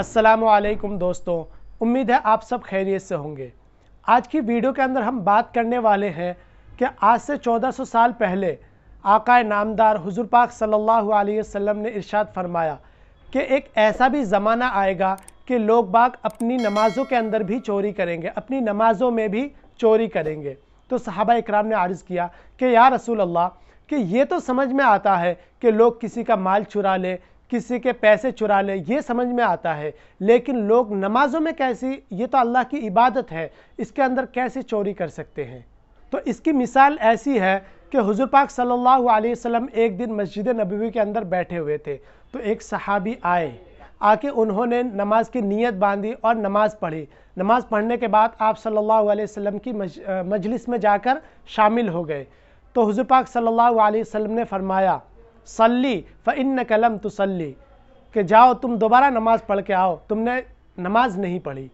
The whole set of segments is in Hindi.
असलकुम दोस्तों उम्मीद है आप सब खैरियत से होंगे आज की वीडियो के अंदर हम बात करने वाले हैं कि आज से 1400 साल पहले आकाए नामदार हुजूर पाक सल्लल्लाहु अलैहि वसल्लम ने इरशाद फरमाया कि एक ऐसा भी ज़माना आएगा कि लोग बाग अपनी नमाज़ों के अंदर भी चोरी करेंगे अपनी नमाज़ों में भी चोरी करेंगे तो सहाबा इकराम ने आर्ज़ किया कि या रसूल अल्लाह कि ये तो समझ में आता है कि लोग किसी का माल चुरा ले किसी के पैसे चुरा ले ये समझ में आता है लेकिन लोग नमाजों में कैसी ये तो अल्लाह की इबादत है इसके अंदर कैसे चोरी कर सकते हैं तो इसकी मिसाल ऐसी है कि हुजूर पाक सल्लल्लाहु अलैहि वसल्लम एक दिन मस्जिद नबवी के अंदर बैठे हुए थे तो एक सहाबी आए आके उन्होंने नमाज की नीयत बांधी और नमाज पढ़ी नमाज पढ़ने के बाद आप सल्लल्लाहु अलैहि वसल्लम की मजलिस में जाकर शामिल हो गए तो हुजूर पाक सल्लल्लाहु अलैहि वसल्लम ने फरमाया सल्ली इन कलम तो सल्ली कि जाओ तुम दोबारा नमाज़ पढ़ के आओ तुमने नमाज नहीं पढ़ी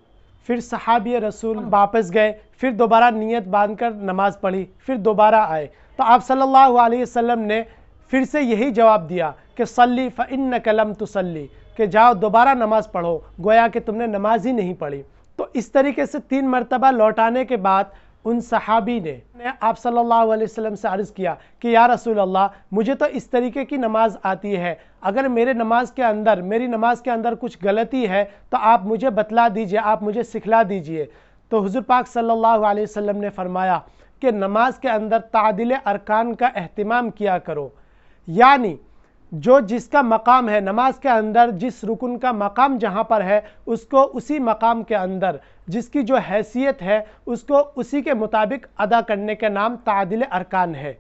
फिर सहाब रसूल हाँ। वापस गए फिर दोबारा नीयत बांधकर नमाज़ पढ़ी फिर दोबारा आए तो आप सल्लल्लाहु अलैहि वसल्लम ने फिर से यही जवाब दिया कि सल्ली इन कलम तो सल्ली कि जाओ दोबारा नमाज़ पढ़ो गोया कि तुमने नमाज ही नहीं पढ़ी तो इस तरीके से तीन मरतबा लौटाने के बाद उन सहाबी ने आप सल्लल्लाहु अलैहि वसल्लम से अर्ज़ किया कि या रसूल अल्लाह मुझे तो इस तरीके की नमाज़ आती है अगर मेरे नमाज के अंदर मेरी नमाज के अंदर कुछ गलती है तो आप मुझे बतला दीजिए आप मुझे सिखला दीजिए तो हुजूर पाक सल्लल्लाहु अलैहि वसल्लम ने फरमाया कि नमाज के अंदर तादिल अरकान का अहतमाम किया करो यानी जो जिसका मकाम है नमाज के अंदर जिस रुकन का मकाम जहाँ पर है उसको उसी मकाम के अंदर जिसकी जो हैसियत है उसको उसी के मुताबिक अदा करने के नाम तादिल अरकान है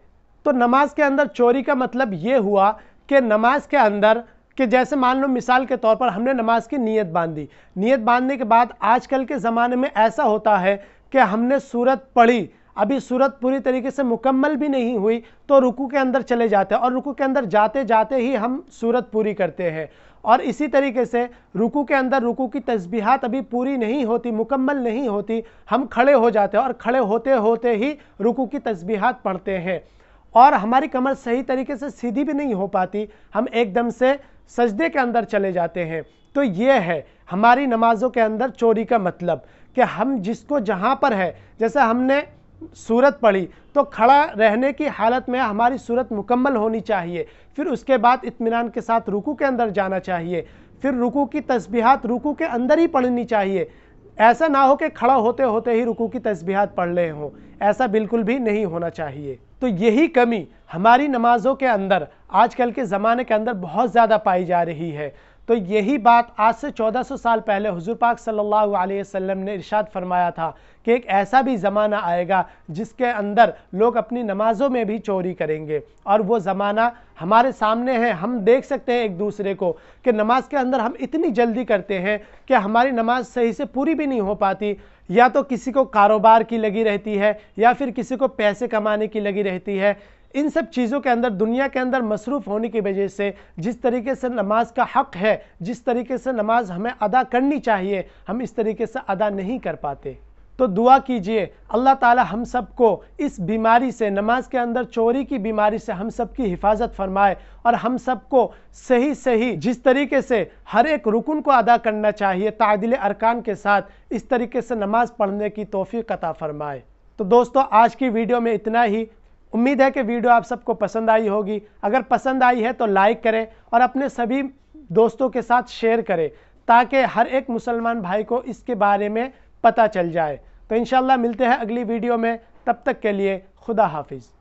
तो नमाज के अंदर चोरी का मतलब ये हुआ कि नमाज के अंदर कि जैसे मान लो मिसाल के तौर पर हमने नमाज की नीयत बांधी नीयत बांधने के बाद आजकल के ज़माने में ऐसा होता है कि हमने सूरत पढ़ी अभी सूरत पूरी तरीके से मुकम्मल भी नहीं हुई तो रुकू के अंदर चले जाते हैं और रुकू के अंदर जाते जाते ही हम सूरत पूरी करते हैं और इसी तरीके से रुकू के अंदर रुकू की तस्बीहात अभी पूरी नहीं होती मुकम्मल नहीं होती हम खड़े हो जाते हैं और खड़े होते होते ही रुकू की तस्बीहात पढ़ते हैं और हमारी कमर सही तरीके से सीधी भी नहीं हो पाती हम एकदम से सजदे के अंदर चले जाते हैं तो ये है हमारी नमाज़ों के अंदर चोरी का मतलब कि हम जिसको जहाँ पर है जैसे हमने सूरत पड़ी तो खड़ा रहने की हालत में हमारी सूरत मुकम्मल होनी चाहिए फिर उसके बाद इतमान के साथ रुकू के अंदर जाना चाहिए फिर रुकू की तस्बीहात रुकू के अंदर ही पढ़नी चाहिए ऐसा ना हो कि खड़ा होते होते ही रुकू की तस्बीहात पढ़ रहे हों ऐसा बिल्कुल भी नहीं होना चाहिए तो यही कमी हमारी नमाज़ों के अंदर आजकल के ज़माने के अंदर बहुत ज़्यादा पाई जा रही है तो यही बात आज से 1400 साल पहले हुजूर पाक सल्लल्लाहु अलैहि वसल्लम ने इरशाद फरमाया था कि एक ऐसा भी ज़माना आएगा जिसके अंदर लोग अपनी नमाज़ों में भी चोरी करेंगे और वो ज़माना हमारे सामने है हम देख सकते हैं एक दूसरे को कि नमाज के अंदर हम इतनी जल्दी करते हैं कि हमारी नमाज सही से पूरी भी नहीं हो पाती या तो किसी को कारोबार की लगी रहती है या फिर किसी को पैसे कमाने की लगी रहती है इन सब चीज़ों के अंदर दुनिया के अंदर मसरूफ़ होने की वजह से जिस तरीके से नमाज का हक़ है जिस तरीके से नमाज हमें अदा करनी चाहिए हम इस तरीके से अदा नहीं कर पाते तो दुआ कीजिए अल्लाह ताला हम सब को इस बीमारी से नमाज के अंदर चोरी की बीमारी से हम सब की हिफाजत फरमाए और हम सब को सही सही जिस तरीके से हर एक रुकन को अदा करना चाहिए तादिल अरकान के साथ इस तरीके से नमाज पढ़ने की तोहफ़ी कता फरमाए तो दोस्तों आज की वीडियो में इतना ही उम्मीद है कि वीडियो आप सबको पसंद आई होगी अगर पसंद आई है तो लाइक करें और अपने सभी दोस्तों के साथ शेयर करें ताकि हर एक मुसलमान भाई को इसके बारे में पता चल जाए तो इन मिलते हैं अगली वीडियो में तब तक के लिए खुदा हाफिज़